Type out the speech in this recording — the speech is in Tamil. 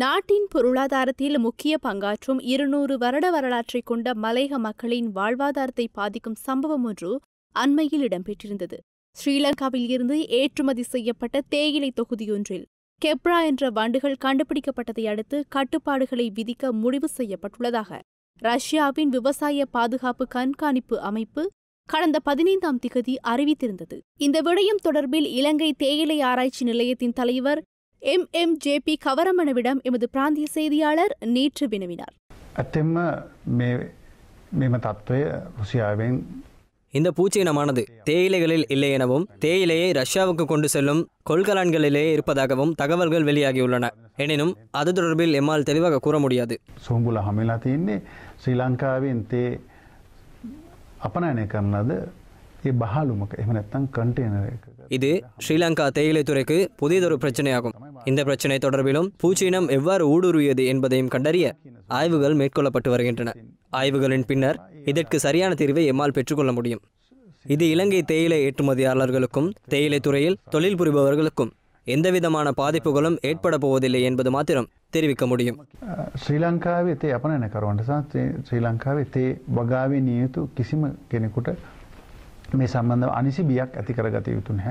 நாட்டின் பொருளாதாரத்தில் முக்கிய பங்காற்றும் இருநூறு வருட வரலாற்றை கொண்ட மலையக மக்களின் வாழ்வாதாரத்தை பாதிக்கும் சம்பவம் ஒன்று அண்மையில் இடம்பெற்றிருந்தது ஸ்ரீலங்காவில் இருந்து ஏற்றுமதி செய்யப்பட்ட தேயிலை தொகுதியொன்றில் கெப்ரா என்ற வண்டுகள் கண்டுபிடிக்கப்பட்டதை அடுத்து கட்டுப்பாடுகளை விதிக்க முடிவு செய்யப்பட்டுள்ளதாக ரஷ்யாவின் விவசாய பாதுகாப்பு கண்காணிப்பு அமைப்பு கடந்த பதினைந்தாம் திகதி அறிவித்திருந்தது இந்த விடயம் தொடர்பில் இலங்கை தேயிலை ஆராய்ச்சி நிலையத்தின் தலைவர் எம் எம் ஜே பி கவரமணவிடம் எமது பிராந்திய செய்தியாளர் நேற்று வினவினார் இந்த பூச்சி இனமானது தேயிலைகளில் இல்லை எனவும் தேயிலையை ரஷ்யாவுக்கு கொண்டு செல்லும் கொள்கலான்களிலே இருப்பதாகவும் தகவல்கள் வெளியாகியுள்ளன எனினும் அது தொடர்பில் எம்மால் தெளிவாக கூற முடியாது ஸ்ரீலங்காவின் தே அப்பனாயனை கண்ணது ඒ බහලුමක එහම නැත්තම් இது ஸ்ரீலங்கா தேயிலைத்துறைக்கு புதியதொரு பிரச்சனையாகும் இந்த பிரச்சனை தொடர்பிலும் பூச்சீனம் எவ்வாறு ஊடுருவியது என்பதையும் கண்டறிய ஆய்வுகள் மேற்கொள்ளப்பட்டு வருகின்றன ஆய்வுகளின் பின்னர் இதற்கு சரியான தீர்வை எம்மால் பெற்றுக்கொள்ள முடியும் இது இலங்கை தேயிலை ஏற்றுமதியாளர்களுக்கும் தேயிலை துறையில் தொழில் புரிபவர்களுக்கும் எந்தவிதமான பாதிப்புகளும் ஏற்பட போவதில்லை என்பது மாத்திரம் தெரிவிக்க முடியும் ஸ்ரீலங்காவே தே அப்பன என்ன கரவண்டசா ஸ்ரீலங்காவே தே வகாவே நியத்து கிசிம கெனக்குட்ட මේ සම්බන්ධව අනිසි බියක් ඇති කරගත යුතු නැහැ.